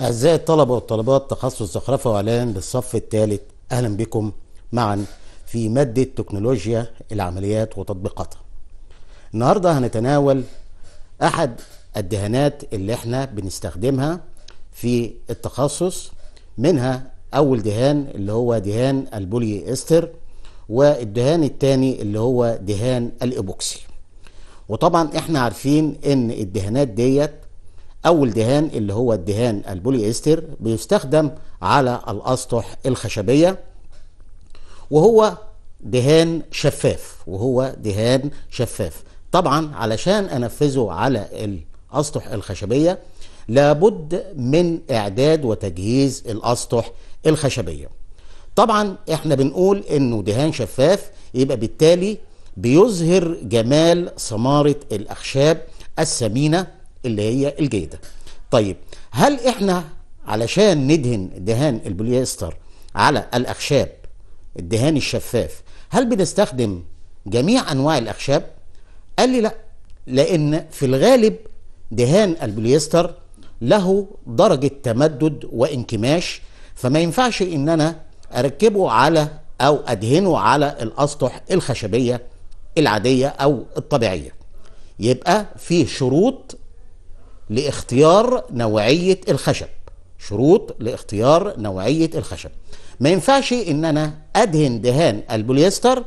أعزائي الطلبة والطالبات تخصص زخرفة وإعلان للصف الثالث أهلا بكم معا في مادة تكنولوجيا العمليات وتطبيقاتها النهاردة هنتناول أحد الدهانات اللي احنا بنستخدمها في التخصص منها أول دهان اللي هو دهان البولي إستر والدهان الثاني اللي هو دهان الإيبوكسي وطبعا احنا عارفين ان الدهانات ديت أول دهان اللي هو الدهان البوليستر بيستخدم على الأسطح الخشبية وهو دهان شفاف وهو دهان شفاف طبعا علشان أنفذه على الأسطح الخشبية لابد من إعداد وتجهيز الأسطح الخشبية طبعا احنا بنقول انه دهان شفاف يبقى بالتالي بيظهر جمال ثمارة الأخشاب الثمينة اللي هي الجيدة طيب هل احنا علشان ندهن دهان البوليستر على الأخشاب الدهان الشفاف هل بنستخدم جميع أنواع الأخشاب؟ قال لي لا لأن في الغالب دهان البوليستر له درجة تمدد وانكماش فما ينفعش ان انا اركبه على او ادهنه على الاسطح الخشبيه العاديه او الطبيعيه يبقى في شروط لاختيار نوعية الخشب شروط لاختيار نوعية الخشب ما ينفعش ان انا ادهن دهان البوليستر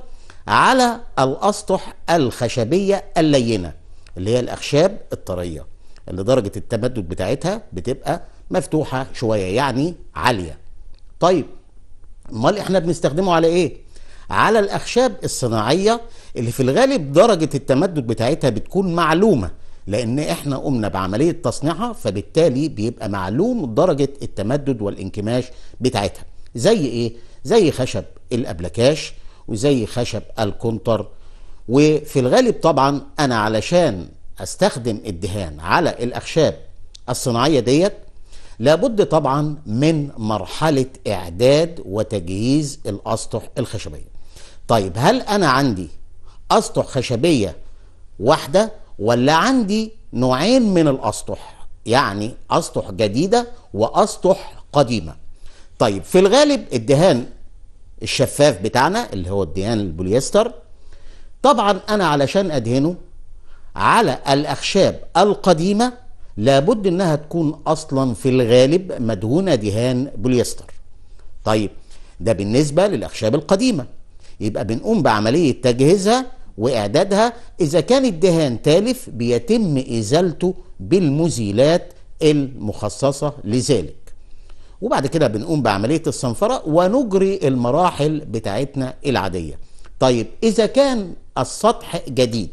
على الاسطح الخشبية اللينة اللي هي الاخشاب الطرية اللي درجة التمدد بتاعتها بتبقى مفتوحة شوية يعني عالية طيب امال احنا بنستخدمه على ايه على الاخشاب الصناعية اللي في الغالب درجة التمدد بتاعتها بتكون معلومة لان احنا قمنا بعمليه تصنيعها فبالتالي بيبقى معلوم درجه التمدد والانكماش بتاعتها زي ايه زي خشب الابلكاش وزي خشب الكونتر وفي الغالب طبعا انا علشان استخدم الدهان على الاخشاب الصناعيه ديت لابد طبعا من مرحله اعداد وتجهيز الاسطح الخشبيه طيب هل انا عندي اسطح خشبيه واحده ولا عندي نوعين من الاسطح يعني اسطح جديده واسطح قديمه طيب في الغالب الدهان الشفاف بتاعنا اللي هو الدهان البوليستر طبعا انا علشان ادهنه على الاخشاب القديمه لابد انها تكون اصلا في الغالب مدهونه دهان بوليستر طيب ده بالنسبه للاخشاب القديمه يبقى بنقوم بعمليه تجهيزها وإعدادها إذا كان الدهان تالف بيتم إزالته بالمزيلات المخصصة لذلك وبعد كده بنقوم بعملية الصنفرة ونجري المراحل بتاعتنا العادية طيب إذا كان السطح جديد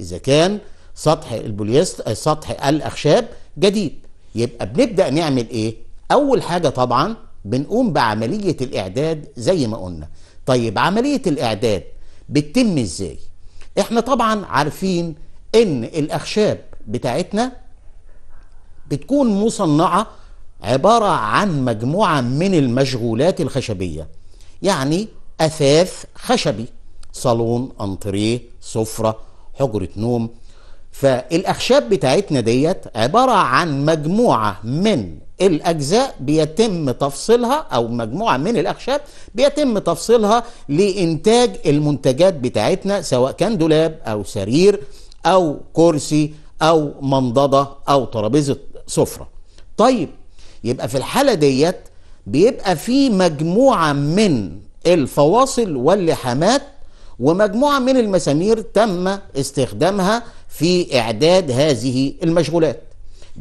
إذا كان سطح البوليست سطح الأخشاب جديد يبقى بنبدأ نعمل إيه؟ أول حاجة طبعا بنقوم بعملية الإعداد زي ما قلنا طيب عملية الإعداد بتتم ازاي احنا طبعا عارفين ان الاخشاب بتاعتنا بتكون مصنعه عباره عن مجموعه من المشغولات الخشبيه يعني اثاث خشبي صالون انتريه سفره حجره نوم فالاخشاب بتاعتنا ديت عباره عن مجموعه من الاجزاء بيتم تفصيلها او مجموعه من الاخشاب بيتم تفصيلها لانتاج المنتجات بتاعتنا سواء كان دولاب او سرير او كرسي او منضده او ترابيزه سفره طيب يبقى في الحاله ديت بيبقى في مجموعه من الفواصل واللحامات ومجموعه من المسامير تم استخدامها في إعداد هذه المشغولات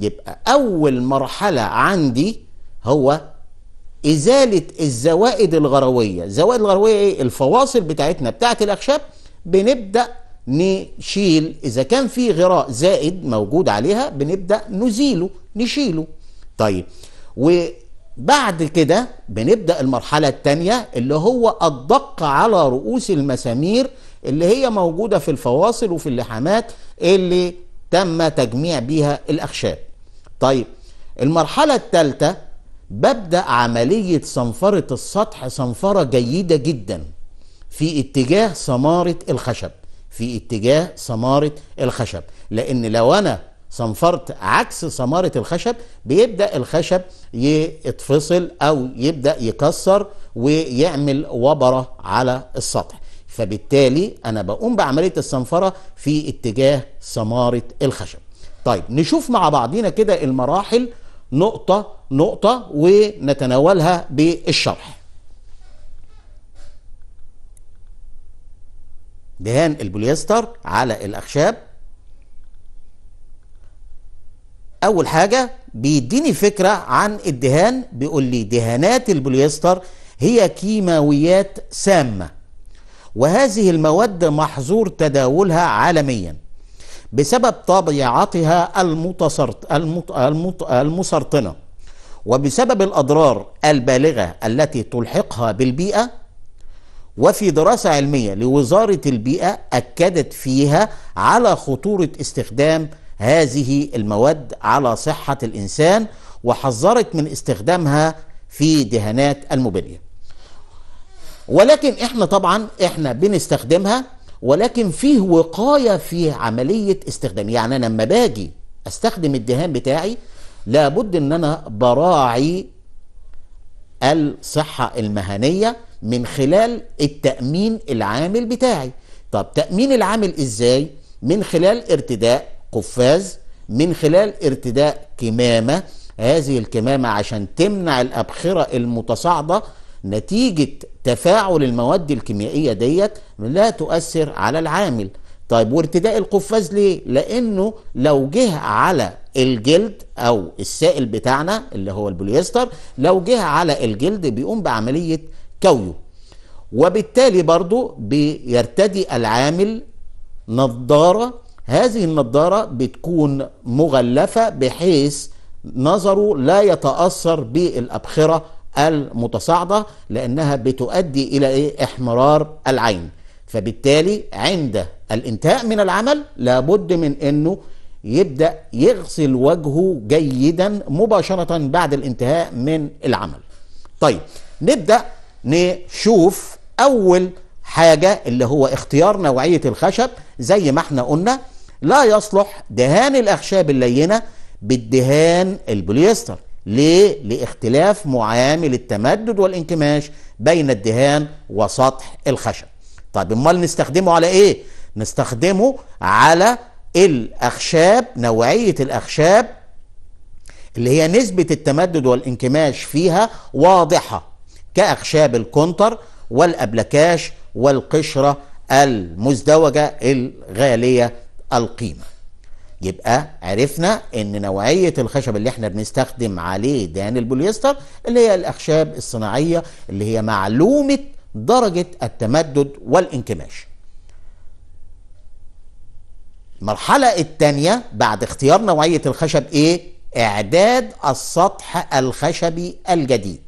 يبقى أول مرحلة عندي هو إزالة الزوائد الغروية الزوائد الغروية إيه؟ الفواصل بتاعتنا بتاعت الأخشاب بنبدأ نشيل إذا كان في غراء زائد موجود عليها بنبدأ نزيله نشيله طيب وبعد كده بنبدأ المرحلة الثانية اللي هو الدق على رؤوس المسامير اللي هي موجودة في الفواصل وفي اللحامات اللي تم تجميع بيها الأخشاب طيب المرحلة الثالثة ببدأ عملية صنفرة السطح صنفرة جيدة جدا في اتجاه صماره الخشب في اتجاه صماره الخشب لأن لو أنا صنفرت عكس صماره الخشب بيبدأ الخشب يتفصل أو يبدأ يكسر ويعمل وبرة على السطح فبالتالي انا بقوم بعمليه الصنفره في اتجاه سماره الخشب طيب نشوف مع بعضينا كده المراحل نقطه نقطه ونتناولها بالشرح دهان البوليستر على الاخشاب اول حاجه بيديني فكره عن الدهان بيقول لي دهانات البوليستر هي كيماويات سامه وهذه المواد محظور تداولها عالميا بسبب طبيعتها المتسرط المت المت المسرطنه وبسبب الاضرار البالغه التي تلحقها بالبيئه وفي دراسه علميه لوزاره البيئه اكدت فيها على خطوره استخدام هذه المواد على صحه الانسان وحذرت من استخدامها في دهانات الموبيليا ولكن احنا طبعا احنا بنستخدمها ولكن فيه وقايه في عمليه استخدام يعني انا لما باجي استخدم الدهان بتاعي لابد ان انا براعي الصحه المهنيه من خلال التامين العامل بتاعي طب تامين العامل ازاي من خلال ارتداء قفاز من خلال ارتداء كمامه هذه الكمامه عشان تمنع الابخره المتصاعده نتيجة تفاعل المواد الكيميائية ديت لا تؤثر على العامل طيب وارتداء القفاز ليه؟ لأنه لو جه على الجلد أو السائل بتاعنا اللي هو البوليستر لو جه على الجلد بيقوم بعملية كويه وبالتالي برضو بيرتدي العامل نظارة هذه النظارة بتكون مغلفة بحيث نظره لا يتأثر بالأبخرة المتصاعدة لأنها بتؤدي إلى إيه؟ احمرار العين فبالتالي عند الانتهاء من العمل لابد من أنه يبدأ يغسل وجهه جيدا مباشرة بعد الانتهاء من العمل طيب نبدأ نشوف أول حاجة اللي هو اختيار نوعية الخشب زي ما احنا قلنا لا يصلح دهان الأخشاب اللينة بالدهان البوليستر ليه؟ لاختلاف معامل التمدد والانكماش بين الدهان وسطح الخشب طيب امال نستخدمه على ايه؟ نستخدمه على الاخشاب نوعيه الاخشاب اللي هي نسبه التمدد والانكماش فيها واضحه كاخشاب الكونتر والابلكاش والقشره المزدوجه الغاليه القيمه يبقى عرفنا ان نوعيه الخشب اللي احنا بنستخدم عليه دهان البوليستر اللي هي الاخشاب الصناعيه اللي هي معلومه درجه التمدد والانكماش. المرحله الثانيه بعد اختيار نوعيه الخشب ايه؟ اعداد السطح الخشبي الجديد.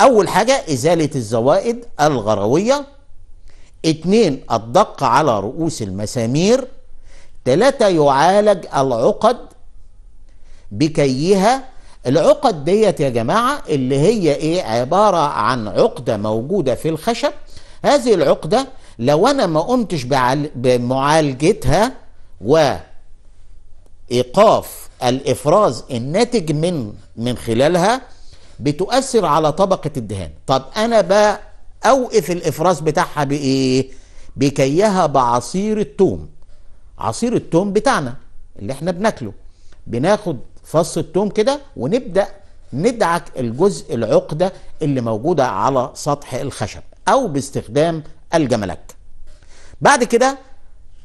اول حاجه ازاله الزوائد الغرويه. اتنين الدق على رؤوس المسامير ثلاثة يعالج العقد بكيها العقد ديت يا جماعة اللي هي ايه عبارة عن عقدة موجودة في الخشب هذه العقدة لو انا ما قمتش بمعالجتها وايقاف الافراز الناتج من من خلالها بتؤثر على طبقة الدهان طب انا بقى اوقف الافراز بتاعها بايه بكيها بعصير التوم عصير التوم بتاعنا اللي احنا بناكله بناخد فص التوم كده ونبدأ ندعك الجزء العقدة اللي موجودة على سطح الخشب أو باستخدام الجملك بعد كده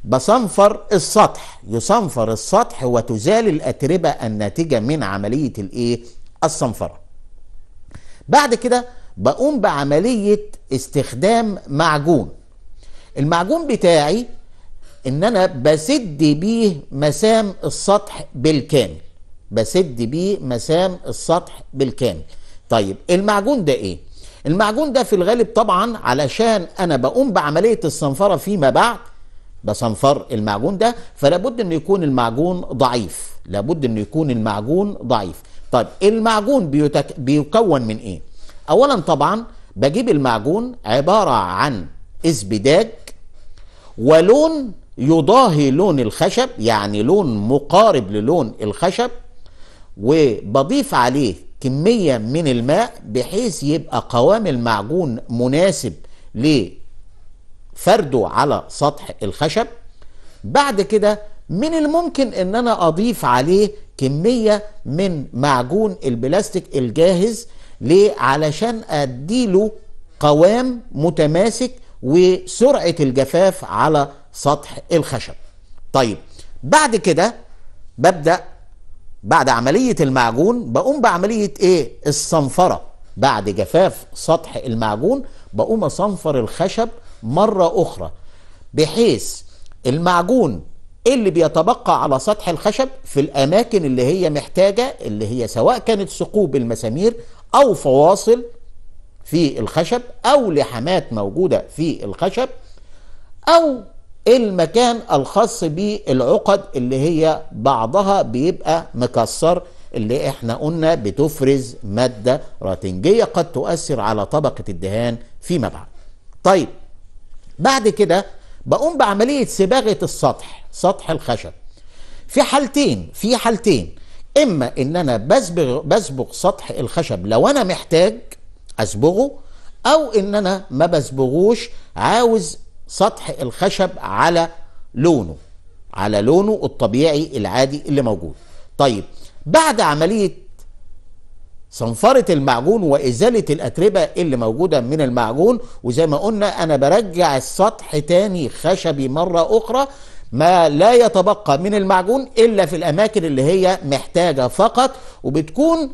بصنفر السطح يصنفر السطح وتزال الأتربة الناتجة من عملية الإيه؟ الصنفرة بعد كده بقوم بعملية استخدام معجون المعجون بتاعي ان انا بسد بيه مسام السطح بالكامل بسد بيه مسام السطح بالكامل طيب المعجون ده ايه المعجون ده في الغالب طبعا علشان انا بقوم بعمليه الصنفره فيما بعد بصنفر المعجون ده فلابد ان انه يكون المعجون ضعيف لابد انه يكون المعجون ضعيف طيب المعجون بيتك... بيكون من ايه اولا طبعا بجيب المعجون عباره عن اسبداج ولون يضاهي لون الخشب يعني لون مقارب للون الخشب وبضيف عليه كمية من الماء بحيث يبقى قوام المعجون مناسب لفرده على سطح الخشب بعد كده من الممكن ان انا اضيف عليه كمية من معجون البلاستيك الجاهز ليه علشان اديله قوام متماسك وسرعة الجفاف على سطح الخشب طيب بعد كده ببدأ بعد عملية المعجون بقوم بعملية ايه الصنفرة بعد جفاف سطح المعجون بقوم اصنفر الخشب مرة اخرى بحيث المعجون اللي بيتبقى على سطح الخشب في الاماكن اللي هي محتاجة اللي هي سواء كانت ثقوب المسامير او فواصل في الخشب او لحمات موجودة في الخشب او المكان الخاص بالعقد اللي هي بعضها بيبقى مكسر اللي احنا قلنا بتفرز مادة راتنجية قد تؤثر على طبقة الدهان فيما بعد طيب بعد كده بقوم بعملية سباغة السطح سطح الخشب في حالتين في حالتين اما ان انا بسبغ بسبغ سطح الخشب لو انا محتاج اسبغه او ان انا ما بسبغوش عاوز سطح الخشب على لونه على لونه الطبيعي العادي اللي موجود طيب بعد عملية صنفرة المعجون وإزالة الأتربة اللي موجودة من المعجون وزي ما قلنا أنا برجع السطح تاني خشبي مرة أخرى ما لا يتبقى من المعجون إلا في الأماكن اللي هي محتاجة فقط وبتكون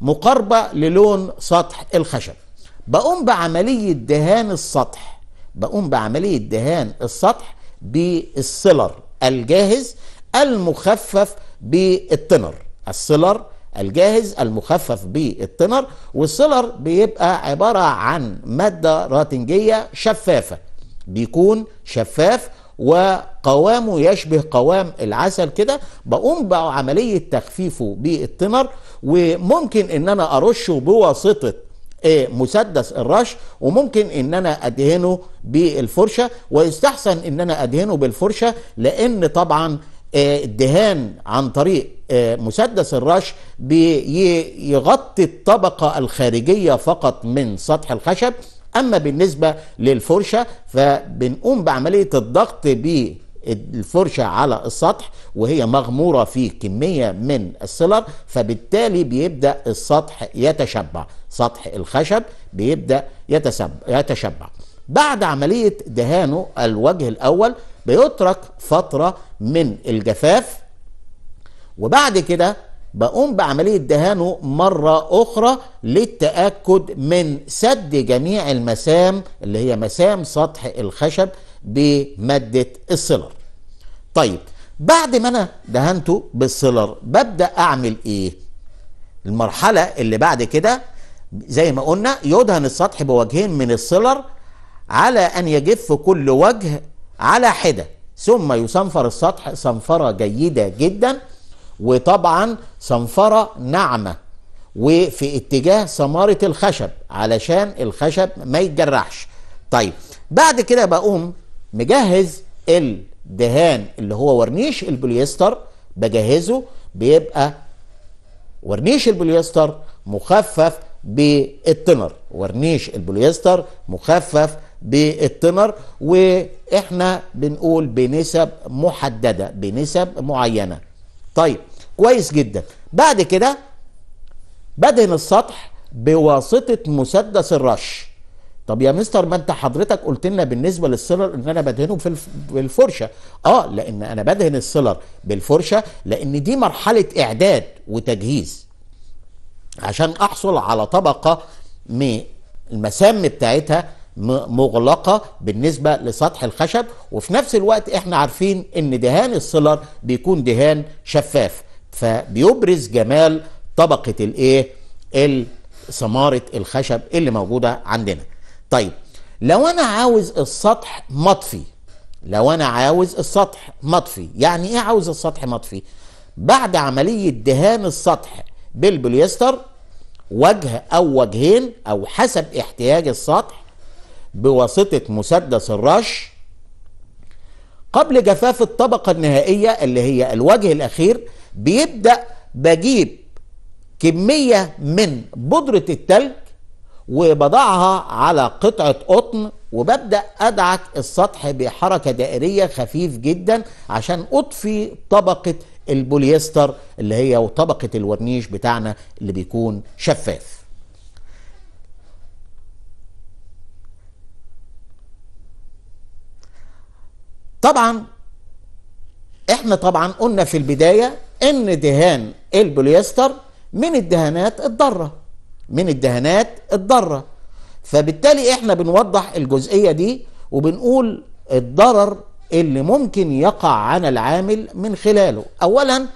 مقاربة للون سطح الخشب بقوم بعملية دهان السطح بقوم بعمليه دهان السطح بالسيلر الجاهز المخفف بالتنر السيلر الجاهز المخفف بالتنر والسيلر بيبقى عباره عن ماده راتنجيه شفافه بيكون شفاف وقوامه يشبه قوام العسل كده بقوم بعمليه تخفيفه بالتنر وممكن ان انا ارشه بواسطه إيه، مسدس الرش وممكن ان انا ادهنه بالفرشه ويستحسن ان انا ادهنه بالفرشه لان طبعا إيه، الدهان عن طريق إيه، مسدس الرش بيغطي الطبقه الخارجيه فقط من سطح الخشب اما بالنسبه للفرشه فبنقوم بعمليه الضغط ب الفرشة على السطح وهي مغمورة في كمية من السلر فبالتالي بيبدأ السطح يتشبع سطح الخشب بيبدأ يتشبع بعد عملية دهانه الوجه الأول بيترك فترة من الجفاف وبعد كده بقوم بعملية دهانه مرة أخرى للتأكد من سد جميع المسام اللي هي مسام سطح الخشب بماده السيلر طيب بعد ما انا دهنته بالسيلر ببدا اعمل ايه المرحله اللي بعد كده زي ما قلنا يدهن السطح بوجهين من السيلر على ان يجف كل وجه على حده ثم يصنفر السطح صنفره جيده جدا وطبعا صنفره ناعمه وفي اتجاه سماره الخشب علشان الخشب ما يتجرحش طيب بعد كده بقوم مجهز الدهان اللي هو ورنيش البوليستر بجهزه بيبقى ورنيش البوليستر مخفف بالتنر ورنيش البوليستر مخفف بالتنر واحنا بنقول بنسب محدده بنسب معينه طيب كويس جدا بعد كده بدهن السطح بواسطه مسدس الرش طب يا مستر ما انت حضرتك قلت لنا بالنسبه للسيلر ان انا بدهنه في بالفرشه اه لان انا بدهن السيلر بالفرشه لان دي مرحله اعداد وتجهيز عشان احصل على طبقه من المسام بتاعتها مغلقة بالنسبة لسطح الخشب وفي نفس الوقت احنا عارفين ان دهان السيلر بيكون دهان شفاف فبيبرز جمال طبقة الايه السمارة الخشب اللي موجودة عندنا طيب لو انا عاوز السطح مطفي لو انا عاوز السطح مطفي يعني ايه عاوز السطح مطفي بعد عمليه دهان السطح بالبوليستر وجه او وجهين او حسب احتياج السطح بواسطه مسدس الرش قبل جفاف الطبقه النهائيه اللي هي الوجه الاخير بيبدا بجيب كميه من بودره التلج وبضعها على قطعة قطن وببدأ أدعك السطح بحركة دائرية خفيف جدا عشان أطفي طبقة البوليستر اللي هي وطبقة الورنيش بتاعنا اللي بيكون شفاف طبعا احنا طبعا قلنا في البداية ان دهان البوليستر من الدهانات الضاره من الدهانات الضاره فبالتالي احنا بنوضح الجزئيه دي وبنقول الضرر اللي ممكن يقع على العامل من خلاله اولا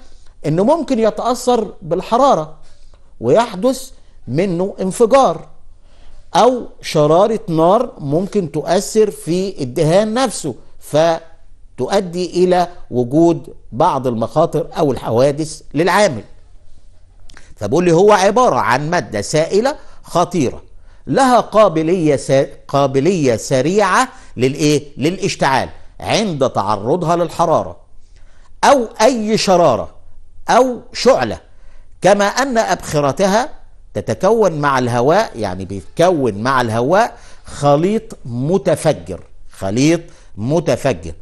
انه ممكن يتاثر بالحراره ويحدث منه انفجار او شراره نار ممكن تؤثر في الدهان نفسه فتؤدي الى وجود بعض المخاطر او الحوادث للعامل فبقول لي هو عبارة عن مادة سائلة خطيرة لها قابلية سا... قابلية سريعة للإيه؟ للاشتعال عند تعرضها للحرارة أو أي شرارة أو شعلة كما أن أبخرتها تتكون مع الهواء يعني بيتكون مع الهواء خليط متفجر خليط متفجر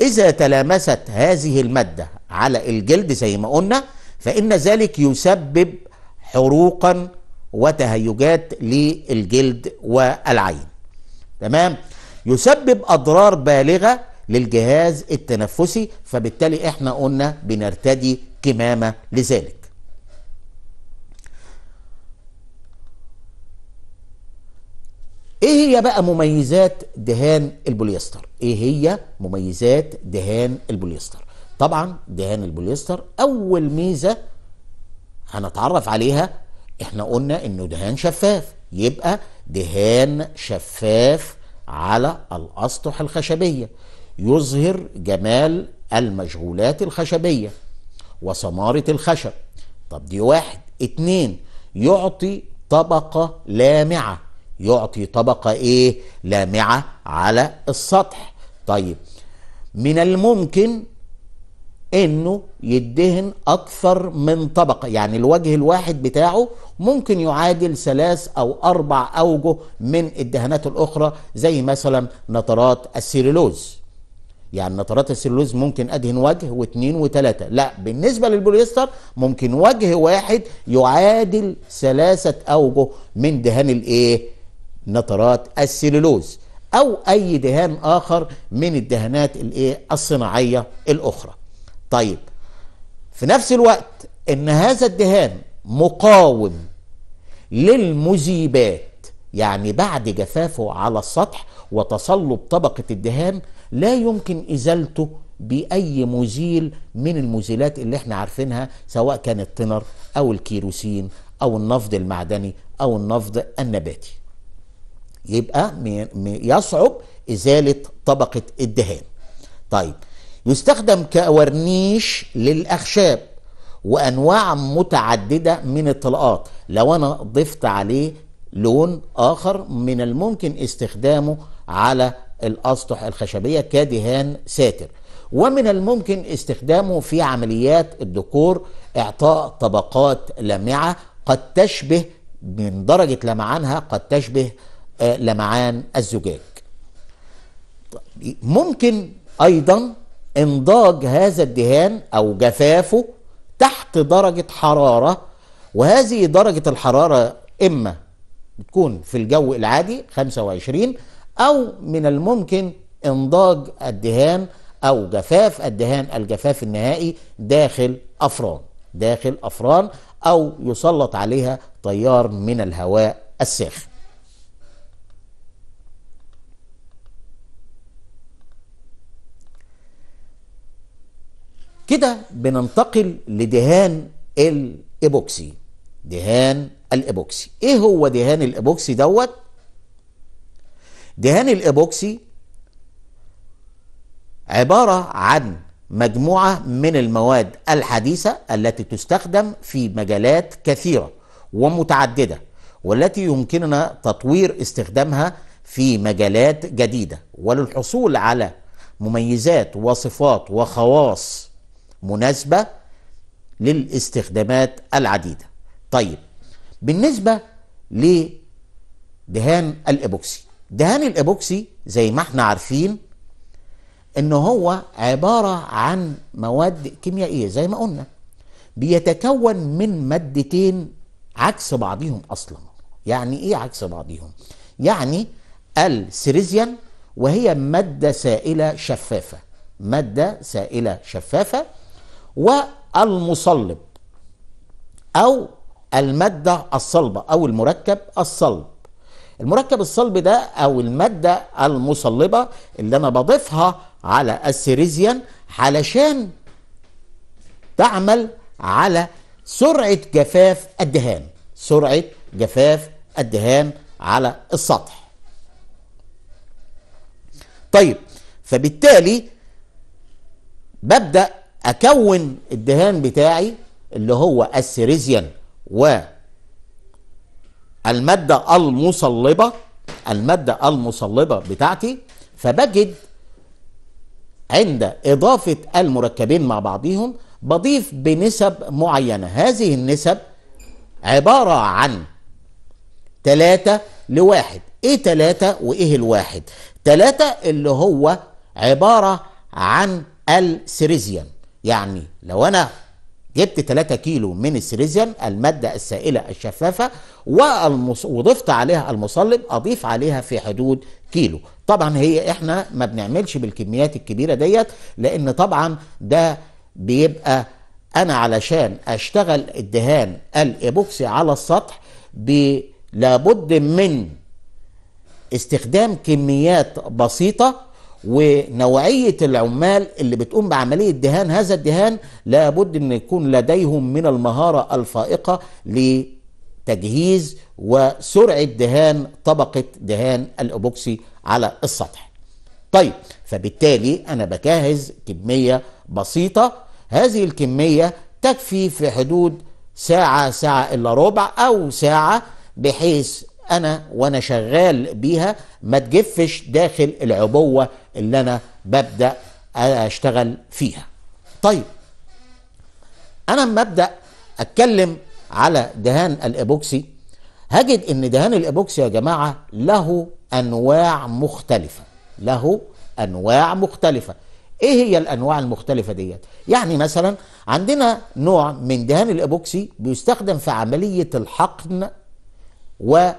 إذا تلامست هذه المادة على الجلد زي ما قلنا فإن ذلك يسبب حروقا وتهيجات للجلد والعين تمام يسبب أضرار بالغة للجهاز التنفسي فبالتالي احنا قلنا بنرتدي كمامة لذلك ايه هي بقى مميزات دهان البوليستر ايه هي مميزات دهان البوليستر طبعا دهان البوليستر اول ميزه هنتعرف عليها احنا قلنا انه دهان شفاف يبقى دهان شفاف على الاسطح الخشبيه يظهر جمال المشغولات الخشبيه وسماره الخشب طب دي واحد اتنين يعطي طبقه لامعه يعطي طبقه ايه لامعه على السطح طيب من الممكن انه يدهن اكثر من طبقه يعني الوجه الواحد بتاعه ممكن يعادل ثلاث او اربع اوجه من الدهانات الاخرى زي مثلا نترات السيلولوز يعني نترات السيلولوز ممكن ادهن وجه واثنين وثلاثه لا بالنسبه للبوليستر ممكن وجه واحد يعادل ثلاثه اوجه من دهان الايه نترات السيلولوز او اي دهان اخر من الدهانات الايه الصناعيه الاخرى طيب في نفس الوقت ان هذا الدهان مقاوم للمذيبات يعني بعد جفافه على السطح وتصلب طبقة الدهان لا يمكن إزالته بأي مزيل من المزيلات اللي احنا عارفينها سواء كان التنر أو الكيروسين أو النفض المعدني أو النفض النباتي يبقى يصعب إزالة طبقة الدهان طيب يستخدم كورنيش للأخشاب وأنواع متعددة من الطلقات لو أنا ضفت عليه لون آخر من الممكن استخدامه على الأسطح الخشبية كدهان ساتر ومن الممكن استخدامه في عمليات الديكور إعطاء طبقات لامعة قد تشبه من درجة لمعانها قد تشبه آه، لمعان الزجاج طيب، ممكن أيضا انضاج هذا الدهان أو جفافه تحت درجة حرارة وهذه درجة الحرارة إما بتكون في الجو العادي 25 أو من الممكن انضاج الدهان أو جفاف الدهان الجفاف النهائي داخل أفران داخل أفران أو يسلط عليها تيار من الهواء الساخن كده بننتقل لدهان الإيبوكسي دهان الإيبوكسي إيه هو دهان الإيبوكسي دوت؟ دهان الإيبوكسي عبارة عن مجموعة من المواد الحديثة التي تستخدم في مجالات كثيرة ومتعددة والتي يمكننا تطوير استخدامها في مجالات جديده وللحصول على مميزات وصفات وخواص مناسبة للاستخدامات العديدة طيب بالنسبة لدهان الإيبوكسي دهان الإيبوكسي زي ما احنا عارفين ان هو عبارة عن مواد كيميائية زي ما قلنا بيتكون من مادتين عكس بعضهم اصلا يعني ايه عكس بعضهم يعني السيريزيان وهي مادة سائلة شفافة مادة سائلة شفافة والمصلب أو المادة الصلبة أو المركب الصلب المركب الصلب ده أو المادة المصلبة اللي أنا بضيفها على السيريزيان علشان تعمل على سرعة جفاف الدهان سرعة جفاف الدهان على السطح طيب فبالتالي ببدأ اكون الدهان بتاعي اللي هو السيريزيان و الماده المصلبه الماده المصلبه بتاعتي فبجد عند اضافه المركبين مع بعضهم بضيف بنسب معينه هذه النسب عباره عن 3 لواحد ايه 3 وايه الواحد 3 اللي هو عباره عن السيريزيان يعني لو انا جبت 3 كيلو من السيليزيوم المادة السائلة الشفافة والمص... وضفت عليها المصلب أضيف عليها في حدود كيلو طبعا هي احنا ما بنعملش بالكميات الكبيرة ديت لأن طبعا ده بيبقى أنا علشان أشتغل الدهان الإيبوكسي على السطح ب... لابد من استخدام كميات بسيطة ونوعية العمال اللي بتقوم بعملية دهان هذا الدهان لابد أن يكون لديهم من المهارة الفائقة لتجهيز وسرعة دهان طبقة دهان الأبوكسي على السطح طيب فبالتالي أنا بجهز كمية بسيطة هذه الكمية تكفي في حدود ساعة ساعة إلا ربع أو ساعة بحيث انا وانا شغال بيها ما تجفش داخل العبوه اللي انا ببدا اشتغل فيها طيب انا لما ابدا اتكلم على دهان الابوكسي هجد ان دهان الابوكسي يا جماعه له انواع مختلفه له انواع مختلفه ايه هي الانواع المختلفه ديت يعني مثلا عندنا نوع من دهان الابوكسي بيستخدم في عمليه الحقن و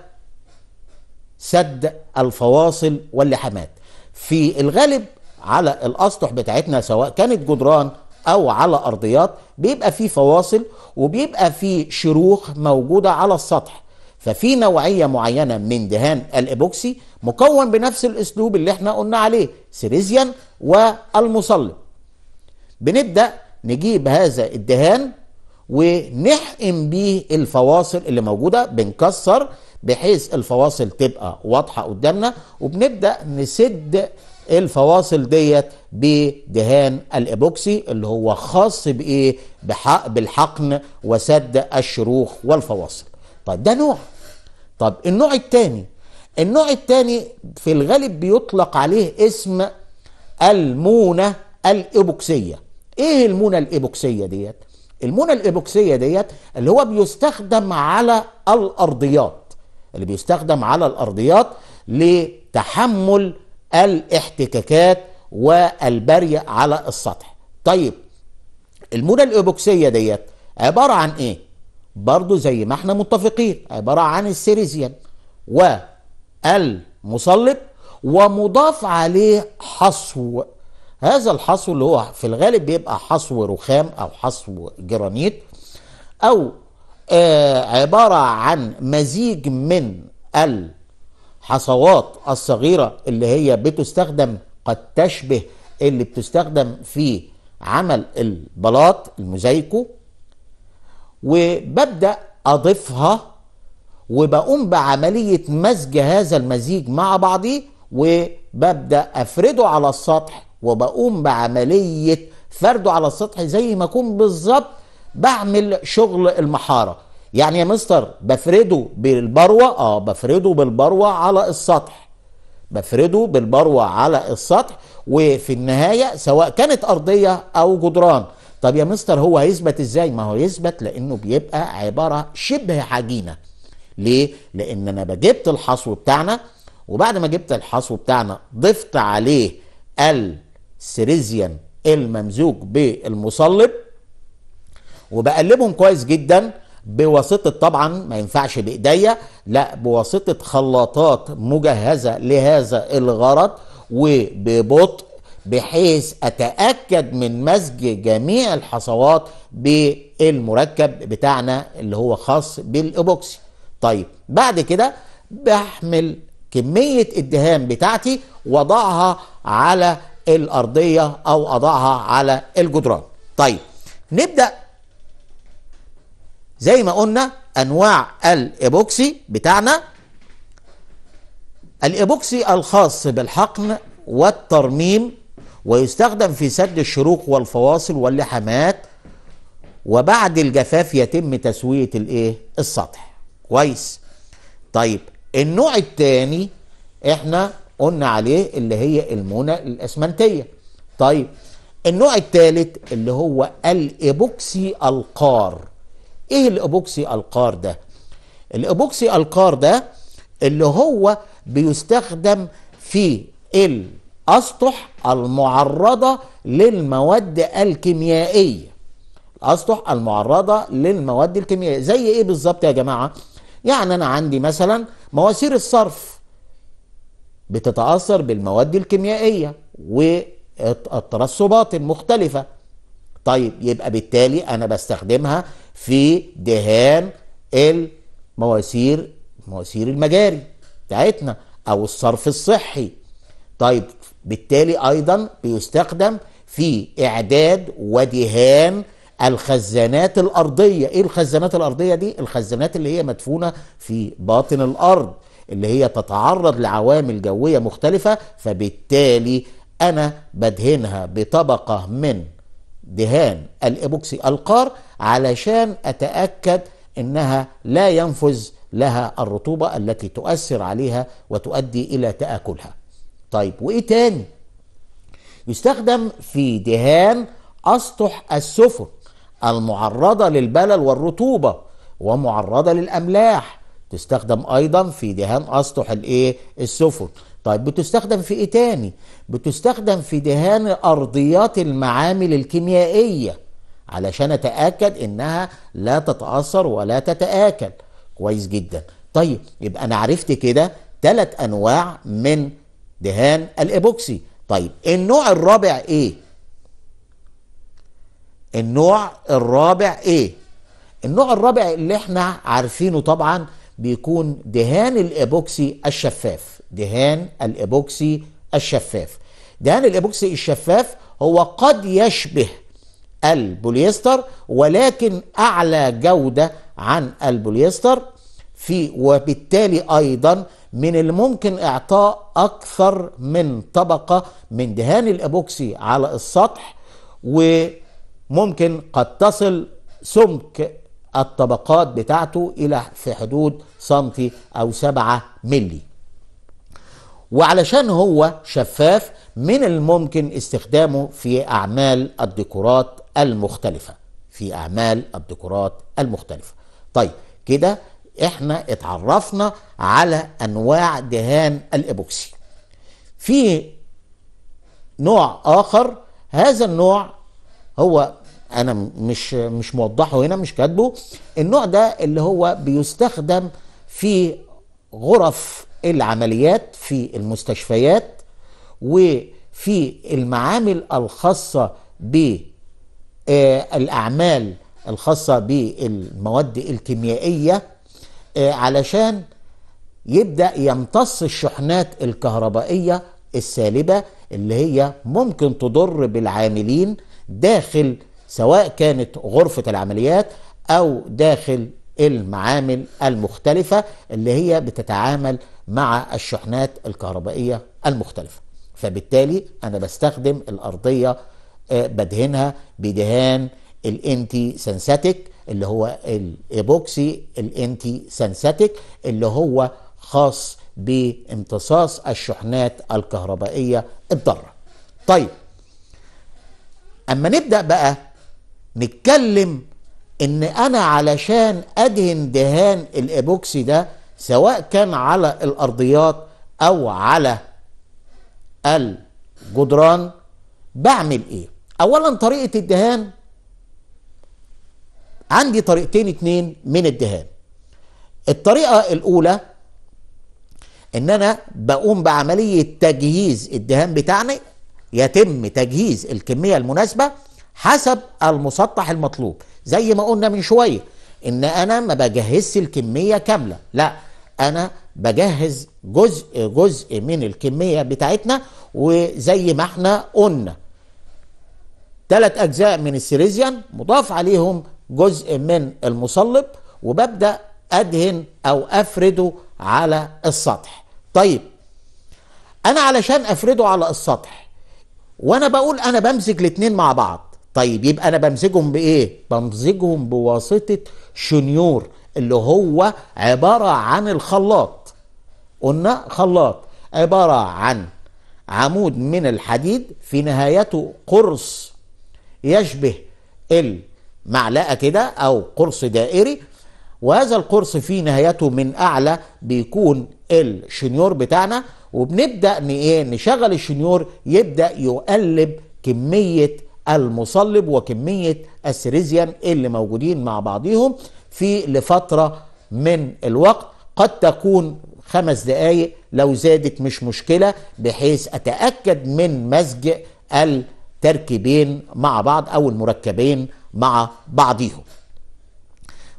سد الفواصل واللحامات في الغالب على الاسطح بتاعتنا سواء كانت جدران او على ارضيات بيبقى في فواصل وبيبقى في شروخ موجوده على السطح ففي نوعيه معينه من دهان الايبوكسي مكون بنفس الاسلوب اللي احنا قلنا عليه سيريزيان والمصلب بنبدا نجيب هذا الدهان ونحقن بيه الفواصل اللي موجوده بنكسر بحيث الفواصل تبقى واضحه قدامنا وبنبدا نسد الفواصل ديت بدهان الابوكسي اللي هو خاص بايه بحق بالحقن وسد الشروخ والفواصل طيب ده نوع طب النوع الثاني النوع الثاني في الغالب بيطلق عليه اسم المونه الابوكسيه ايه المونه الابوكسيه ديت المنى الايبوكسيه ديت اللي هو بيستخدم على الارضيات اللي بيستخدم على الارضيات لتحمل الاحتكاكات والبرية على السطح طيب المنى الايبوكسيه ديت عباره عن ايه برضو زي ما احنا متفقين عباره عن السيريزيان والمصلب ومضاف عليه حصو هذا الحصو اللي هو في الغالب بيبقى حصو رخام او حصو جرانيت او آه عباره عن مزيج من الحصوات الصغيره اللي هي بتستخدم قد تشبه اللي بتستخدم في عمل البلاط الموزايكو وببدا اضيفها وبقوم بعمليه مزج هذا المزيج مع بعضي وببدا افرده على السطح وبقوم بعمليه فرده على السطح زي ما اكون بالظبط بعمل شغل المحاره يعني يا مستر بفرده بالبروه اه بفرده بالبروه على السطح بفرده بالبروه على السطح وفي النهايه سواء كانت ارضيه او جدران طب يا مستر هو هيثبت ازاي ما هو يثبت لانه بيبقى عباره شبه عجينه ليه لان انا بجبت الحصو بتاعنا وبعد ما جبت الحصو بتاعنا ضفت عليه ال السيريزيان الممزوج بالمصلب وبقلبهم كويس جدا بواسطة طبعا ما ينفعش بإيديا لا بواسطة خلاطات مجهزة لهذا الغرض وببطء بحيث أتأكد من مزج جميع الحصوات بالمركب بتاعنا اللي هو خاص بالإبوكسي طيب بعد كده بحمل كمية الدهان بتاعتي وضعها على الارضيه او اضعها على الجدران طيب نبدا زي ما قلنا انواع الايبوكسي بتاعنا الايبوكسي الخاص بالحقن والترميم ويستخدم في سد الشروق والفواصل واللحامات وبعد الجفاف يتم تسويه الايه السطح كويس طيب النوع الثاني احنا قلنا عليه اللي هي المونة الاسمنتية طيب النوع الثالث اللي هو الايبوكسي القار ايه الايبوكسي القار ده الايبوكسي القار ده اللي هو بيستخدم في الاسطح المعرضه للمواد الكيميائيه الاسطح المعرضه للمواد الكيميائيه زي ايه بالظبط يا جماعه يعني انا عندي مثلا مواسير الصرف بتتأثر بالمواد الكيميائية والترسبات المختلفة طيب يبقى بالتالي أنا بستخدمها في دهان المواسير مواسير المجاري بتاعتنا أو الصرف الصحي طيب بالتالي أيضا بيستخدم في إعداد ودهان الخزانات الأرضية إيه الخزانات الأرضية دي؟ الخزانات اللي هي مدفونة في باطن الأرض اللي هي تتعرض لعوامل جويه مختلفه فبالتالي انا بدهنها بطبقه من دهان الايبوكسي القار علشان اتاكد انها لا ينفذ لها الرطوبه التي تؤثر عليها وتؤدي الى تاكلها. طيب وايه تاني؟ يستخدم في دهان اسطح السفن المعرضه للبلل والرطوبه ومعرضه للاملاح تستخدم ايضا في دهان اسطح الايه السفن طيب بتستخدم في ايه تاني بتستخدم في دهان ارضيات المعامل الكيميائيه علشان اتاكد انها لا تتاثر ولا تتاكل كويس جدا طيب يبقى انا عرفت كده ثلاث انواع من دهان الايبوكسي طيب النوع الرابع ايه النوع الرابع ايه النوع الرابع اللي احنا عارفينه طبعا بيكون دهان الايبوكسي الشفاف دهان الايبوكسي الشفاف دهان الايبوكسي الشفاف هو قد يشبه البوليستر ولكن أعلى جودة عن البوليستر في وبالتالي أيضا من الممكن إعطاء أكثر من طبقة من دهان الايبوكسي على السطح وممكن قد تصل سمك الطبقات بتاعته إلى في حدود سنتي أو سبعة ملي وعلشان هو شفاف من الممكن استخدامه في أعمال الديكورات المختلفة في أعمال الديكورات المختلفة طيب كده احنا اتعرفنا على أنواع دهان الإبوكسي في نوع آخر هذا النوع هو انا مش مش موضحه هنا مش كاتبه النوع ده اللي هو بيستخدم في غرف العمليات في المستشفيات وفي المعامل الخاصه بالاعمال آه، الخاصه بالمواد الكيميائيه آه، علشان يبدا يمتص الشحنات الكهربائيه السالبه اللي هي ممكن تضر بالعاملين داخل سواء كانت غرفة العمليات أو داخل المعامل المختلفة اللي هي بتتعامل مع الشحنات الكهربائية المختلفة فبالتالي أنا بستخدم الأرضية آه، بدهنها بدهان الانتي سنساتيك اللي هو الايبوكسي الانتي سنساتيك اللي هو خاص بامتصاص الشحنات الكهربائيه الضاره. طيب اما نبدا بقى نتكلم ان انا علشان ادهن دهان الابوكسي ده سواء كان على الارضيات او على الجدران بعمل ايه اولا طريقه الدهان عندي طريقتين اتنين من الدهان الطريقه الاولى ان انا بقوم بعمليه تجهيز الدهان بتاعنا يتم تجهيز الكميه المناسبه حسب المسطح المطلوب زي ما قلنا من شويه ان انا ما بجهزش الكميه كامله لا انا بجهز جزء جزء من الكميه بتاعتنا وزي ما احنا قلنا ثلاث اجزاء من السيريزيان مضاف عليهم جزء من المصلب وببدا ادهن او افرده على السطح طيب انا علشان افرده على السطح وانا بقول انا بمزج الاثنين مع بعض طيب يبقى انا بمزجهم بايه بمزجهم بواسطه شنيور اللي هو عباره عن الخلاط قلنا خلاط عباره عن عمود من الحديد في نهايته قرص يشبه المعلقه كده او قرص دائري وهذا القرص في نهايته من اعلى بيكون الشنيور بتاعنا وبنبدا ايه نشغل الشنيور يبدا يقلب كميه المصلب وكمية السيريزيان اللي موجودين مع بعضهم في لفترة من الوقت قد تكون خمس دقايق لو زادت مش مشكلة بحيث أتأكد من مزج التركيبين مع بعض أو المركبين مع بعضهم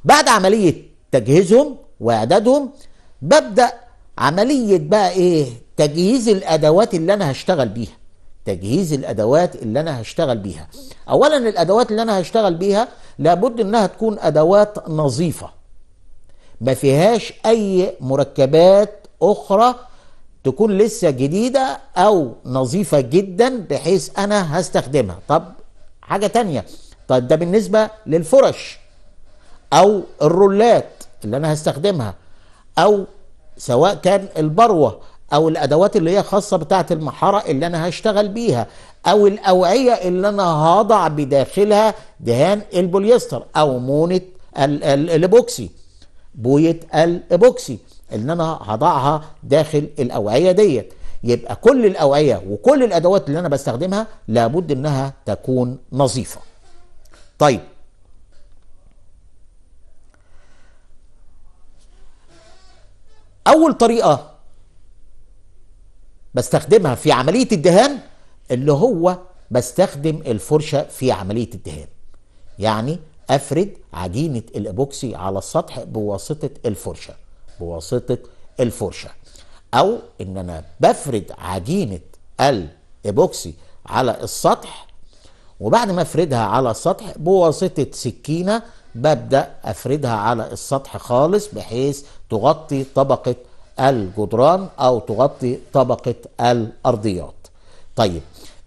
بعد عملية تجهيزهم وإعدادهم ببدأ عملية بقى إيه تجهيز الأدوات اللي أنا هشتغل بيها تجهيز الادوات اللي انا هشتغل بيها اولا الادوات اللي انا هشتغل بيها لابد انها تكون ادوات نظيفه ما فيهاش اي مركبات اخرى تكون لسه جديده او نظيفه جدا بحيث انا هستخدمها طب حاجه تانية طب ده بالنسبه للفرش او الرولات اللي انا هستخدمها او سواء كان البروه او الادوات اللي هي خاصه بتاعه المحاره اللي انا هشتغل بيها او الاوعيه اللي انا هضع بداخلها دهان البوليستر او مونه الايبوكسي بويه الايبوكسي اللي انا هضعها داخل الاوعيه ديت يبقى كل الاوعيه وكل الادوات اللي انا بستخدمها لابد انها تكون نظيفه طيب اول طريقه بستخدمها في عملية الدهان اللي هو بستخدم الفرشة في عملية الدهان يعني أفرد عجينة الإبوكسي على السطح بواسطة الفرشة بواسطة الفرشة أو إن أنا بفرد عجينة الإبوكسي على السطح وبعد ما أفردها على السطح بواسطة سكينة ببدأ أفردها على السطح خالص بحيث تغطي طبقة الجدران او تغطي طبقه الارضيات طيب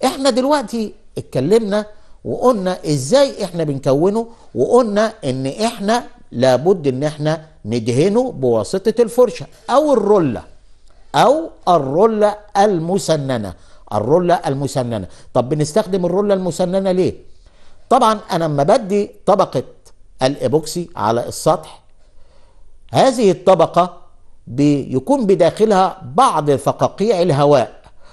احنا دلوقتي اتكلمنا وقلنا ازاي احنا بنكونه وقلنا ان احنا لابد ان احنا ندهنه بواسطه الفرشه او الروله او الروله المسننه الروله المسننه طب بنستخدم الروله المسننه ليه طبعا انا لما بدي طبقه الايبوكسي على السطح هذه الطبقه بيكون بداخلها بعض فقاقيع الهواء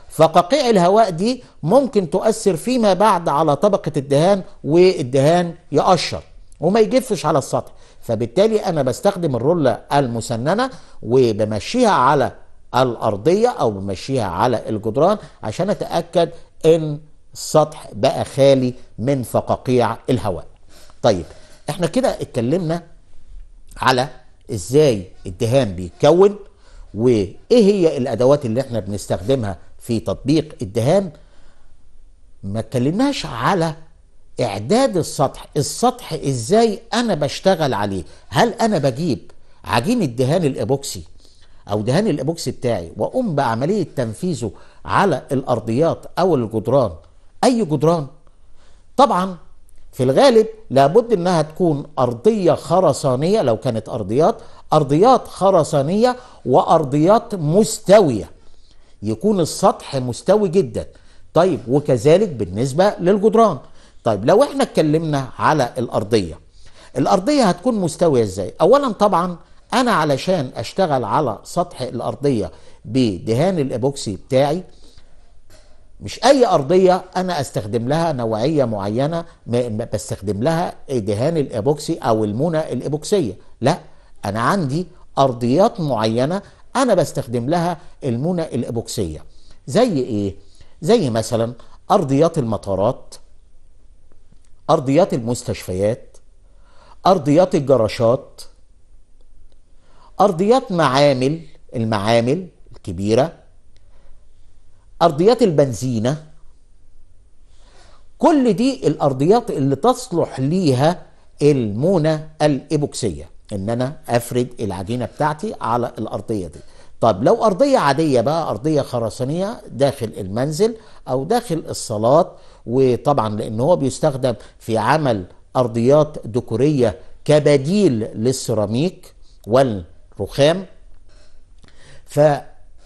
فقاقيع الهواء دي ممكن تؤثر فيما بعد على طبقة الدهان والدهان يقشر وما يجفش على السطح فبالتالي أنا بستخدم الرولة المسننة وبمشيها على الأرضية أو بمشيها على الجدران عشان أتأكد إن السطح بقى خالي من فقاقيع الهواء طيب احنا كده اتكلمنا على ازاي الدهان بيتكون وايه هي الادوات اللي احنا بنستخدمها في تطبيق الدهان ما اتكلمناش على اعداد السطح السطح ازاي انا بشتغل عليه هل انا بجيب عجين الدهان الابوكسي او دهان الابوكسي بتاعي واقوم بعمليه تنفيذه على الارضيات او الجدران اي جدران طبعا في الغالب لابد انها تكون ارضيه خرسانيه لو كانت ارضيات ارضيات خرسانيه وارضيات مستويه يكون السطح مستوي جدا طيب وكذلك بالنسبه للجدران طيب لو احنا اتكلمنا على الارضيه الارضيه هتكون مستويه ازاي اولا طبعا انا علشان اشتغل على سطح الارضيه بدهان الايبوكسي بتاعي مش اي ارضيه انا استخدم لها نوعيه معينه بستخدم لها دهان الايبوكسي او المونه الايبوكسيه لا انا عندي ارضيات معينه انا بستخدم لها المونه الايبوكسيه زي ايه زي مثلا ارضيات المطارات ارضيات المستشفيات ارضيات الجراشات ارضيات معامل المعامل الكبيره ارضيات البنزينه كل دي الارضيات اللي تصلح ليها المونه الايبوكسيه ان انا افرد العجينه بتاعتي على الارضيه دي طب لو ارضيه عاديه بقى ارضيه خرسانيه داخل المنزل او داخل الصالات وطبعا لان هو بيستخدم في عمل ارضيات ديكوريه كبديل للسيراميك والرخام ف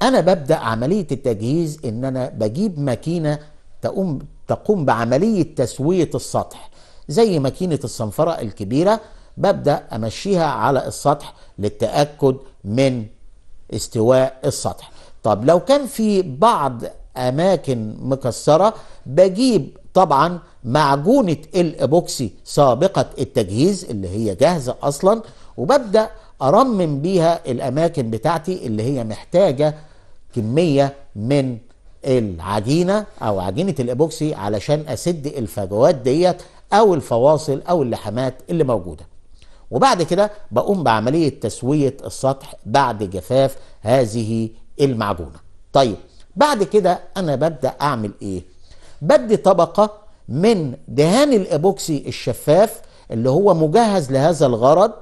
انا ببدا عمليه التجهيز ان انا بجيب ماكينه تقوم تقوم بعمليه تسويه السطح زي ماكينه الصنفره الكبيره ببدا امشيها على السطح للتاكد من استواء السطح طب لو كان في بعض اماكن مكسره بجيب طبعا معجونه الابوكسي سابقه التجهيز اللي هي جاهزه اصلا وببدا ارمم بيها الاماكن بتاعتي اللي هي محتاجه كميه من العجينه او عجينه الايبوكسي علشان اسد الفجوات ديت او الفواصل او اللحمات اللي موجوده وبعد كده بقوم بعمليه تسويه السطح بعد جفاف هذه المعجونه طيب بعد كده انا ببدا اعمل ايه بدي طبقه من دهان الايبوكسي الشفاف اللي هو مجهز لهذا الغرض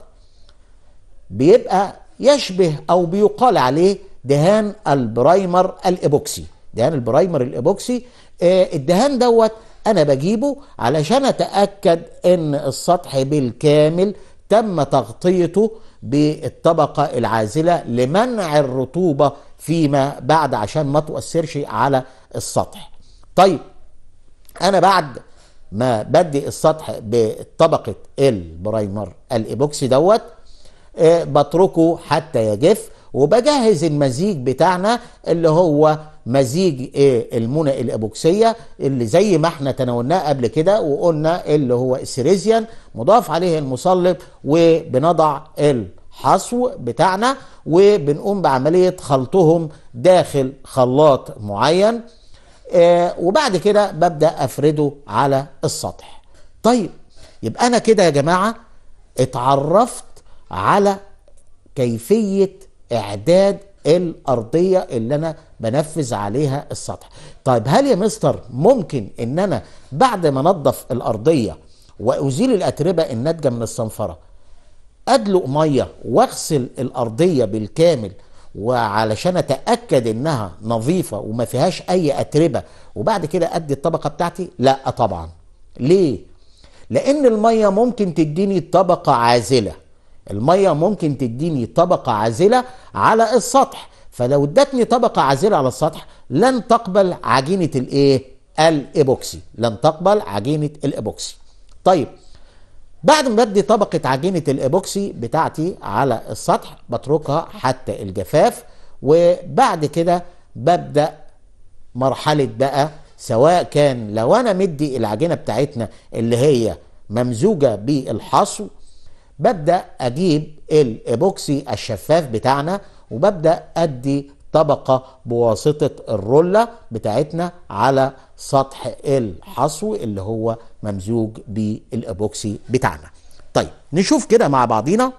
بيبقى يشبه او بيقال عليه دهان البرايمر الايبوكسي دهان البرايمر الايبوكسي آه، الدهان دوت أنا بجيبه علشان أتأكد إن السطح بالكامل تم تغطيته بالطبقة العازلة لمنع الرطوبة فيما بعد عشان ما تؤثرش على السطح طيب أنا بعد ما بدي السطح بطبقة البرايمر الإيبوكسي دوت آه، بتركه حتى يجف وبجهز المزيج بتاعنا اللي هو مزيج ايه المنى الابوكسيه اللي زي ما احنا تناولناه قبل كده وقلنا اللي هو السيريزيان مضاف عليه المصلب وبنضع الحصو بتاعنا وبنقوم بعمليه خلطهم داخل خلاط معين آه وبعد كده ببدا افرده على السطح طيب يبقى انا كده يا جماعه اتعرفت على كيفيه اعداد الارضيه اللي انا بنفذ عليها السطح طيب هل يا مستر ممكن ان انا بعد ما انضف الارضيه وازيل الاتربه الناتجه من الصنفره ادلق ميه واغسل الارضيه بالكامل وعلشان اتاكد انها نظيفه وما فيهاش اي اتربه وبعد كده ادي الطبقه بتاعتي لا طبعا ليه لان الميه ممكن تديني طبقه عازله المية ممكن تديني طبقة عازلة على السطح فلو ادتني طبقة عازلة على السطح لن تقبل عجينة الايه الايبوكسي لن تقبل عجينة الايبوكسي طيب بعد ما بدي طبقة عجينة الايبوكسي بتاعتي على السطح بتركها حتى الجفاف وبعد كده ببدأ مرحلة بقى سواء كان لو انا مدي العجينة بتاعتنا اللي هي ممزوجة بالحصو ببدأ أجيب الايبوكسي الشفاف بتاعنا وببدأ أدي طبقة بواسطة الرولة بتاعتنا على سطح الحصو اللي هو ممزوج بالإبوكسي بتاعنا طيب نشوف كده مع بعضينا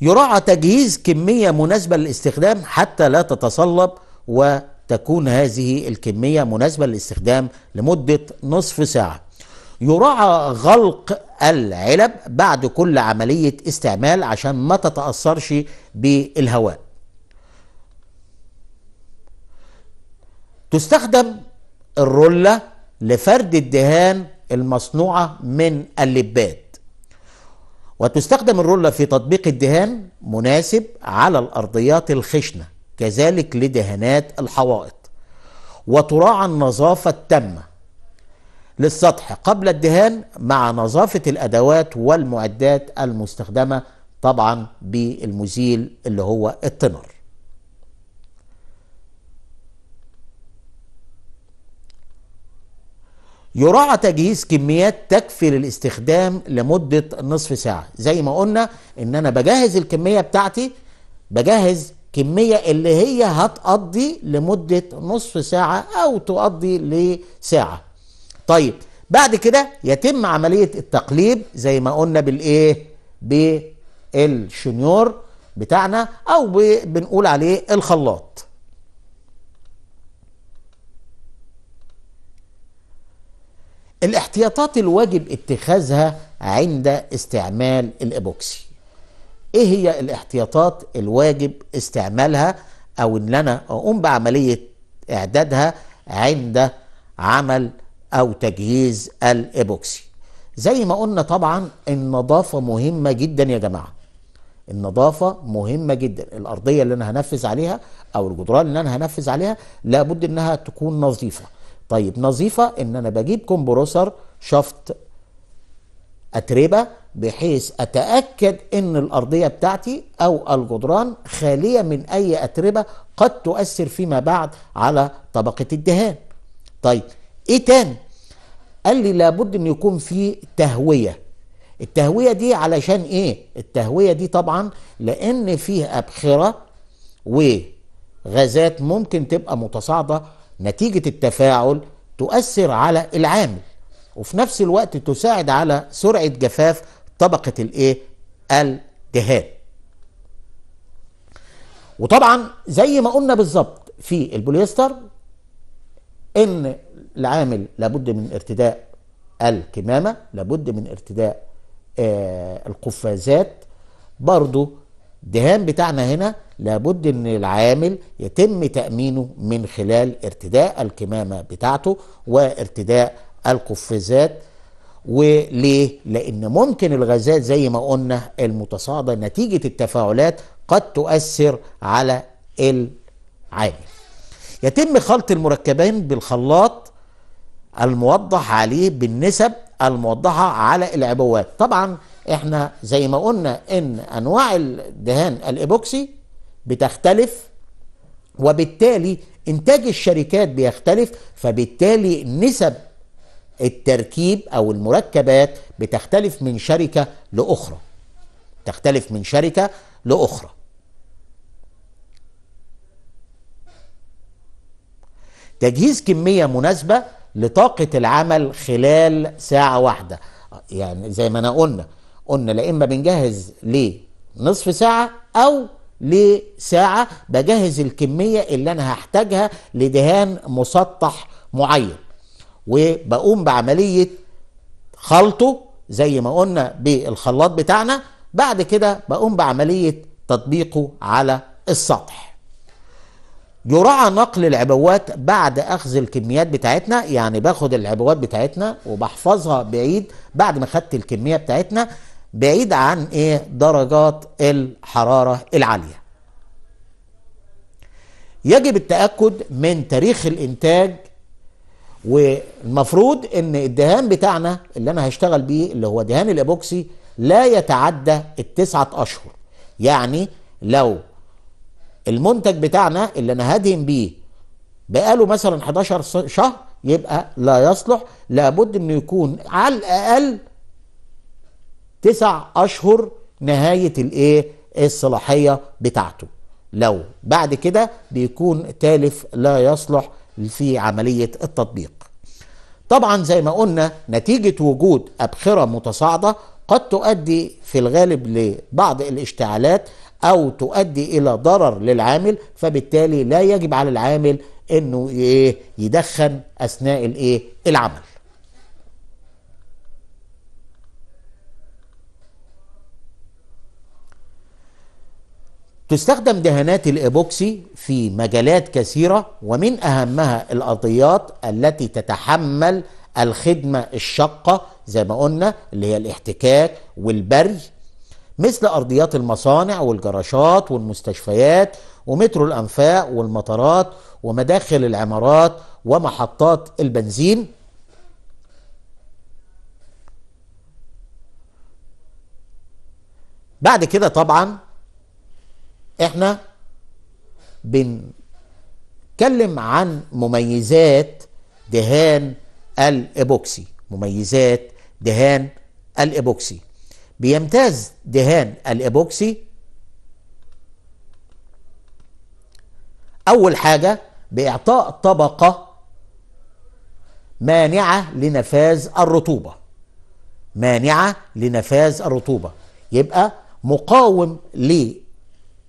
يراعى تجهيز كمية مناسبة للاستخدام حتى لا تتصلب وتكون هذه الكمية مناسبة للاستخدام لمدة نصف ساعة يراعى غلق العلب بعد كل عملية استعمال عشان ما تتأثرش بالهواء تستخدم الرولة لفرد الدهان المصنوعة من اللبات وتستخدم الرولة في تطبيق الدهان مناسب على الأرضيات الخشنة كذلك لدهانات الحوائط وتراعى النظافة التامة للسطح قبل الدهان مع نظافة الأدوات والمعدات المستخدمة طبعا بالمزيل اللي هو التنر يراعى تجهيز كميات تكفي للاستخدام لمدة نصف ساعة زي ما قلنا ان انا بجهز الكمية بتاعتي بجهز كمية اللي هي هتقضي لمدة نصف ساعة أو تقضي لساعة طيب بعد كده يتم عملية التقليب زي ما قلنا بالإيه بالشنيور بتاعنا أو بنقول عليه الخلاط الاحتياطات الواجب اتخاذها عند استعمال الإيبوكسي ايه هي الاحتياطات الواجب استعمالها او ان انا اقوم بعمليه اعدادها عند عمل او تجهيز الايبوكسي زي ما قلنا طبعا النظافه مهمه جدا يا جماعه النظافه مهمه جدا الارضيه اللي انا هنفذ عليها او الجدران اللي انا هنفذ عليها لابد انها تكون نظيفه طيب نظيفه ان انا بجيب كمبروسر شفط أتربة بحيث أتأكد أن الأرضية بتاعتي أو الجدران خالية من أي أتربة قد تؤثر فيما بعد على طبقة الدهان طيب إيه تاني؟ قال لي لابد أن يكون في تهوية التهوية دي علشان إيه؟ التهوية دي طبعا لأن فيه أبخرة وغازات ممكن تبقى متصاعدة نتيجة التفاعل تؤثر على العامل وفي نفس الوقت تساعد على سرعه جفاف طبقه الايه الدهان وطبعا زي ما قلنا بالظبط في البوليستر ان العامل لابد من ارتداء الكمامه لابد من ارتداء آه القفازات برضو الدهان بتاعنا هنا لابد ان العامل يتم تامينه من خلال ارتداء الكمامه بتاعته وارتداء القفازات وليه؟ لأن ممكن الغازات زي ما قلنا المتصاعدة نتيجة التفاعلات قد تؤثر على العامل. يتم خلط المركبين بالخلاط الموضح عليه بالنسب الموضحة على العبوات. طبعا احنا زي ما قلنا ان انواع الدهان الايبوكسي بتختلف وبالتالي انتاج الشركات بيختلف فبالتالي نسب التركيب او المركبات بتختلف من شركه لاخرى تختلف من شركه لاخرى تجهيز كميه مناسبه لطاقه العمل خلال ساعه واحده يعني زي ما انا قلنا قلنا لا اما بنجهز لنصف ساعه او لساعه بجهز الكميه اللي انا هحتاجها لدهان مسطح معين وبقوم بعمليه خلطه زي ما قلنا بالخلاط بتاعنا بعد كده بقوم بعمليه تطبيقه على السطح يراعى نقل العبوات بعد اخذ الكميات بتاعتنا يعني باخد العبوات بتاعتنا وبحفظها بعيد بعد ما خدت الكميه بتاعتنا بعيد عن ايه درجات الحراره العاليه يجب التاكد من تاريخ الانتاج والمفروض ان الدهان بتاعنا اللي انا هشتغل بيه اللي هو دهان الابوكسي لا يتعدى التسعة اشهر يعني لو المنتج بتاعنا اللي انا هدهن بيه بقاله مثلا 11 شهر يبقى لا يصلح لابد انه يكون على الاقل تسع اشهر نهايه الايه الصلاحيه بتاعته لو بعد كده بيكون تالف لا يصلح في عملية التطبيق طبعا زي ما قلنا نتيجة وجود أبخرة متصاعدة قد تؤدي في الغالب لبعض الاشتعالات أو تؤدي إلى ضرر للعامل فبالتالي لا يجب على العامل أنه إيه، يدخن أثناء العمل تستخدم دهانات الإيبوكسي في مجالات كثيرة ومن أهمها القضيات التي تتحمل الخدمة الشاقة زي ما قلنا اللي هي الاحتكاك والبري مثل أرضيات المصانع والجراشات والمستشفيات ومترو الأنفاق والمطارات ومداخل العمارات ومحطات البنزين بعد كده طبعا احنا بنتكلم عن مميزات دهان الايبوكسي مميزات دهان الايبوكسي بيمتاز دهان الايبوكسي اول حاجه باعطاء طبقه مانعه لنفاذ الرطوبه مانعه لنفاذ الرطوبه يبقى مقاوم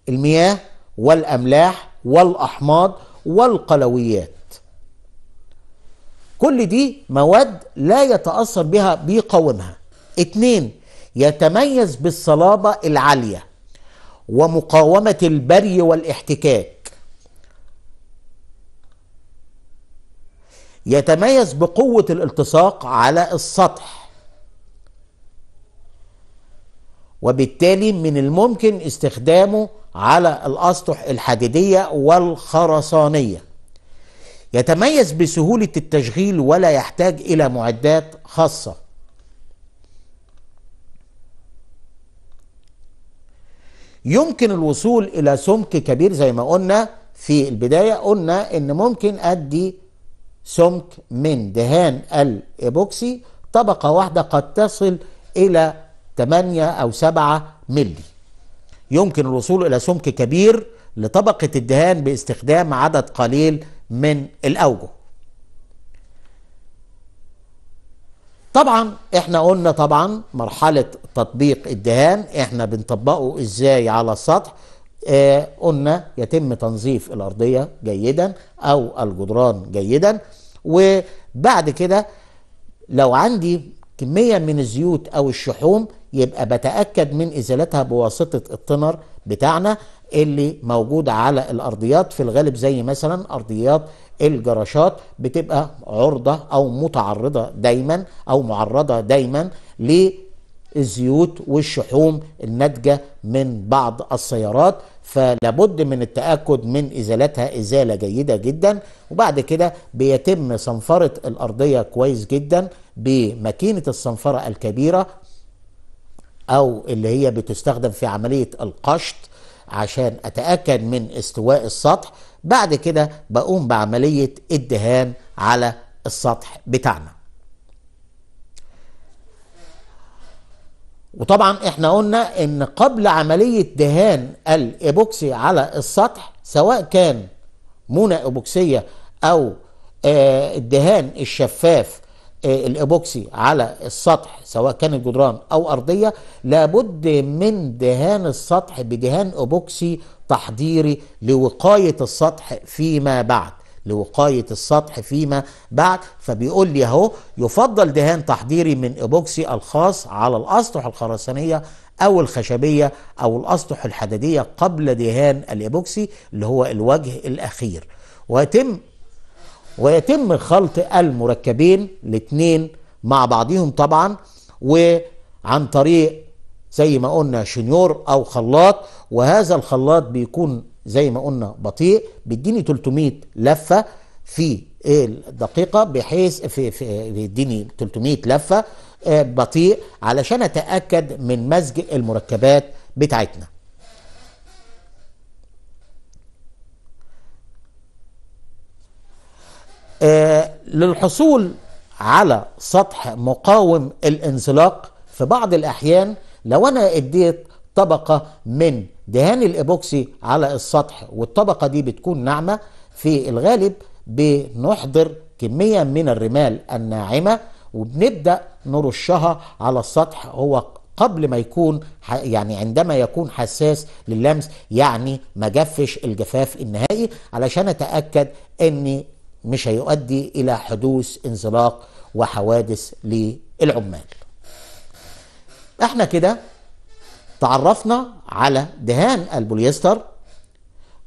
المياه والأملاح والأحماض والقلويات كل دي مواد لا يتأثر بها بيقاومها اتنين يتميز بالصلابة العالية ومقاومة البري والاحتكاك يتميز بقوة الالتصاق على السطح وبالتالي من الممكن استخدامه على الاسطح الحديديه والخرسانيه يتميز بسهوله التشغيل ولا يحتاج الى معدات خاصه يمكن الوصول الى سمك كبير زي ما قلنا في البدايه قلنا ان ممكن ادي سمك من دهان الايبوكسي طبقه واحده قد تصل الى 8 او 7 مللي يمكن الوصول إلى سمك كبير لطبقة الدهان باستخدام عدد قليل من الأوجه طبعا احنا قلنا طبعا مرحلة تطبيق الدهان احنا بنطبقه ازاي على السطح اه قلنا يتم تنظيف الارضية جيدا او الجدران جيدا وبعد كده لو عندي كمية من الزيوت أو الشحوم يبقى بتأكد من إزالتها بواسطة الطنر بتاعنا اللي موجود على الأرضيات في الغالب زي مثلا أرضيات الجراشات بتبقى عرضة أو متعرضة دايما أو معرضة دايما ل الزيوت والشحوم الناتجة من بعض السيارات فلابد من التأكد من إزالتها إزالة جيدة جدا وبعد كده بيتم صنفرة الأرضية كويس جدا بماكينة الصنفرة الكبيرة أو اللي هي بتستخدم في عملية القشط عشان أتأكد من استواء السطح بعد كده بقوم بعملية الدهان على السطح بتاعنا وطبعا احنا قلنا ان قبل عملية دهان الايبوكسي على السطح سواء كان مونة ايبوكسية او آه، الدهان الشفاف آه، الايبوكسي على السطح سواء كان الجدران او ارضيه لابد من دهان السطح بدهان ايبوكسي تحضيري لوقايه السطح فيما بعد لوقايه السطح فيما بعد فبيقول لي اهو يفضل دهان تحضيري من ايبوكسي الخاص على الاسطح الخرسانيه او الخشبيه او الاسطح الحديديه قبل دهان الايبوكسي اللي هو الوجه الاخير ويتم ويتم خلط المركبين الاثنين مع بعضهم طبعا وعن طريق زي ما قلنا شنيور او خلاط وهذا الخلاط بيكون زي ما قلنا بطيء بيديني 300 لفه في إيه الدقيقه بحيث في, في بيديني 300 لفه آه، بطيء علشان اتاكد من مزج المركبات بتاعتنا آه، للحصول على سطح مقاوم الانزلاق في بعض الاحيان لو انا اديت طبقه من دهان الايبوكسي على السطح والطبقه دي بتكون ناعمه في الغالب بنحضر كميه من الرمال الناعمه وبنبدا نرشها على السطح هو قبل ما يكون يعني عندما يكون حساس للمس يعني ما جفش الجفاف النهائي علشان اتاكد ان مش هيؤدي الى حدوث انزلاق وحوادث للعمال احنا كده تعرفنا على دهان البوليستر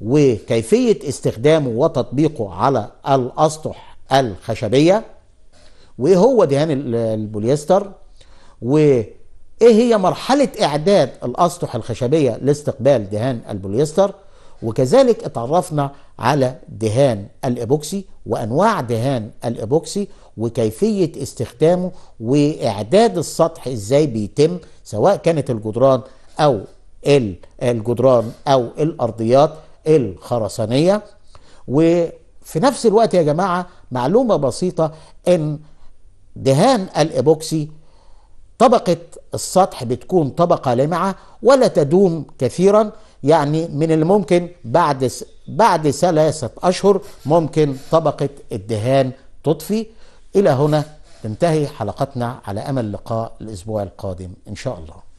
وكيفية استخدامه وتطبيقه على الأسطح الخشبية وإيه هو دهان البوليستر وإيه هي مرحلة إعداد الأسطح الخشبية لاستقبال دهان البوليستر وكذلك اتعرفنا على دهان الإيبوكسي وأنواع دهان الإيبوكسي وكيفية استخدامه وإعداد السطح إزاي بيتم سواء كانت الجدران أو الجدران أو الأرضيات الخرسانية وفي نفس الوقت يا جماعة معلومة بسيطة إن دهان الإبوكسي طبقة السطح بتكون طبقة لامعة ولا تدوم كثيرا يعني من الممكن بعد بعد ثلاثة أشهر ممكن طبقة الدهان تطفي إلى هنا تنتهي حلقتنا على أمل لقاء الأسبوع القادم إن شاء الله